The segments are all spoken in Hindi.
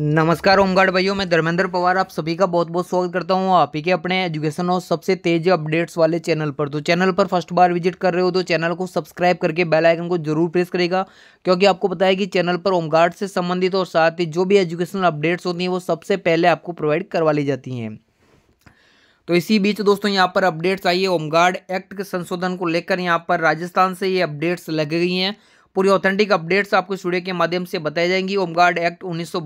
नमस्कार ओमगार्ड भाइयों मैं धर्मेंद्र पवार आप सभी का बहुत बहुत स्वागत करता हूँ आप ही के अपने एजुकेशन और सबसे तेज अपडेट्स वाले चैनल पर तो चैनल पर फर्स्ट बार विजिट कर रहे हो तो चैनल को सब्सक्राइब करके बेल आइकन को जरूर प्रेस करेगा क्योंकि आपको पता है कि चैनल पर ओमगार्ड से संबंधित और साथ ही जो भी एजुकेशनल अपडेट्स होती हैं वो सबसे पहले आपको प्रोवाइड करवा ली जाती हैं तो इसी बीच दोस्तों यहाँ पर अपडेट्स आई है होमगार्ड एक्ट के संशोधन को लेकर यहाँ पर राजस्थान से ये अपडेट्स लग गई हैं पूरी ऑथेंटिक अपडेट्स आपको इस वीडियो के माध्यम से बताई जाएंगी होमगार्ड एक्ट उन्नीस सौ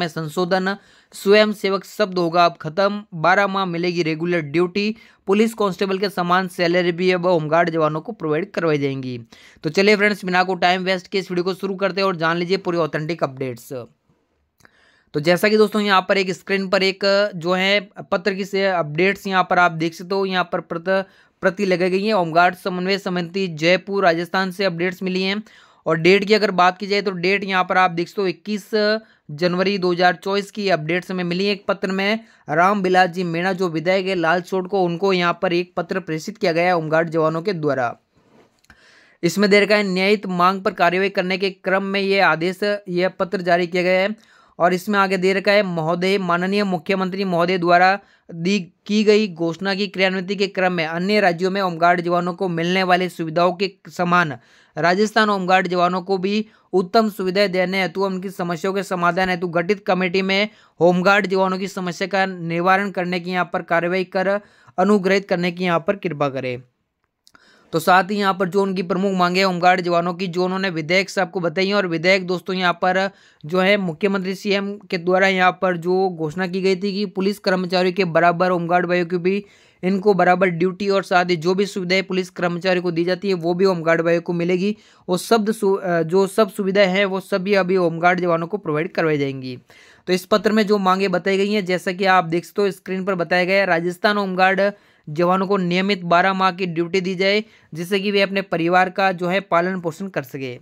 में संशोधन स्वयं सेवक शब्द होगा अब खत्म बारह माह मिलेगी रेगुलर ड्यूटी पुलिस कांस्टेबल के समान सैलरी भी अब होमगार्ड जवानों को प्रोवाइड करवाई जाएंगी तो चलिए फ्रेंड्स बिना को टाइम वेस्ट के इस वीडियो को शुरू करते हैं और जान लीजिए पूरी ऑथेंटिक अपडेट्स तो जैसा कि दोस्तों यहाँ पर एक स्क्रीन पर एक जो है पत्र की से अपडेट्स यहाँ पर आप देख सकते हो यहाँ पर प्रति प्रति लगाई गई है होमगार्ड समन्वय समिति जयपुर राजस्थान से अपडेट्स मिली हैं और डेट की अगर बात की जाए तो डेट यहाँ पर आप देख सकते हो इक्कीस जनवरी 2024 की अपडेट्स हमें मिली एक पत्र में राम बिलास जी मीणा जो विधायक है लाल चोट को उनको यहाँ पर एक पत्र प्रेषित किया गया है होमगार्ड जवानों के द्वारा इसमें देर का है न्यायिक मांग पर कार्यवाही करने के क्रम में यह आदेश यह पत्र जारी किया गया है और इसमें आगे दे रखा है महोदय माननीय मुख्यमंत्री महोदय द्वारा दी की गई घोषणा की क्रियान्विति के क्रम में अन्य राज्यों में होमगार्ड जवानों को मिलने वाली सुविधाओं के समान राजस्थान होमगार्ड जवानों को भी उत्तम सुविधाएं देने हेतु उनकी समस्याओं के समाधान हेतु गठित कमेटी में होमगार्ड जवानों की समस्या का निवारण करने की यहाँ पर कार्रवाई कर अनुग्रहित करने की यहाँ पर कृपा करें तो साथ ही यहाँ पर जो उनकी प्रमुख मांगे होमगार्ड जवानों की जो उन्होंने विधेयक से आपको बताई और विधेयक दोस्तों यहाँ पर जो है मुख्यमंत्री सीएम के द्वारा यहाँ पर जो घोषणा की गई थी कि पुलिस कर्मचारियों के बराबर होमगार्ड भाइयों की भी इनको बराबर ड्यूटी और साथ ही जो भी सुविधाएं पुलिस कर्मचारी को दी जाती है वो भी होमगार्ड भाइयों को मिलेगी और सब जो सब सुविधाएं हैं वो सभी अभी होमगार्ड जवानों को प्रोवाइड करवाई जाएंगी तो इस पत्र में जो मांगे बताई गई हैं जैसा कि आप देख सकते हो स्क्रीन पर बताया गया है राजस्थान होमगार्ड जवानों को नियमित बारह माह की ड्यूटी दी जाए जिससे कि वे अपने परिवार का जो है पालन पोषण कर सके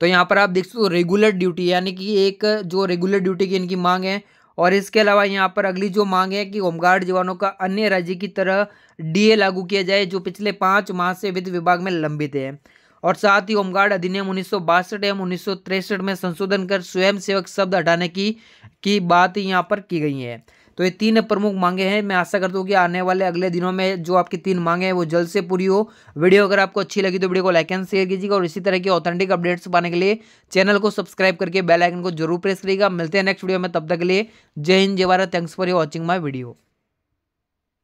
तो यहाँ पर आप देख सकते हो रेगुलर ड्यूटी यानी कि एक जो रेगुलर ड्यूटी की इनकी मांग है और इसके अलावा यहाँ पर अगली जो मांग है कि होमगार्ड जवानों का अन्य राज्य की तरह डीए लागू किया जाए जो पिछले पाँच माह से वित्त विभाग में लंबित है और साथ ही होमगार्ड अधिनियम उन्नीस एवं उन्नीस में संशोधन कर स्वयं सेवक शब्द हटाने की की बात यहाँ पर की गई है तो ये तीन प्रमुख मांगे हैं मैं आशा करता हूँ कि आने वाले अगले दिनों में जो आपकी तीन मांगे हैं वो जल्द से पूरी हो वीडियो अगर आपको अच्छी लगी तो वीडियो को लाइक एंड शेयर कीजिएगा और इसी तरह की ऑथेंटिक अपडेट्स पाने के लिए चैनल को सब्सक्राइब करके बेलाइकन को जरूर प्रेस करिएगा मिलते हैं नेक्स्ट वीडियो में तब तक के लिए जय हिंद जय Bharat thanks for you watching my video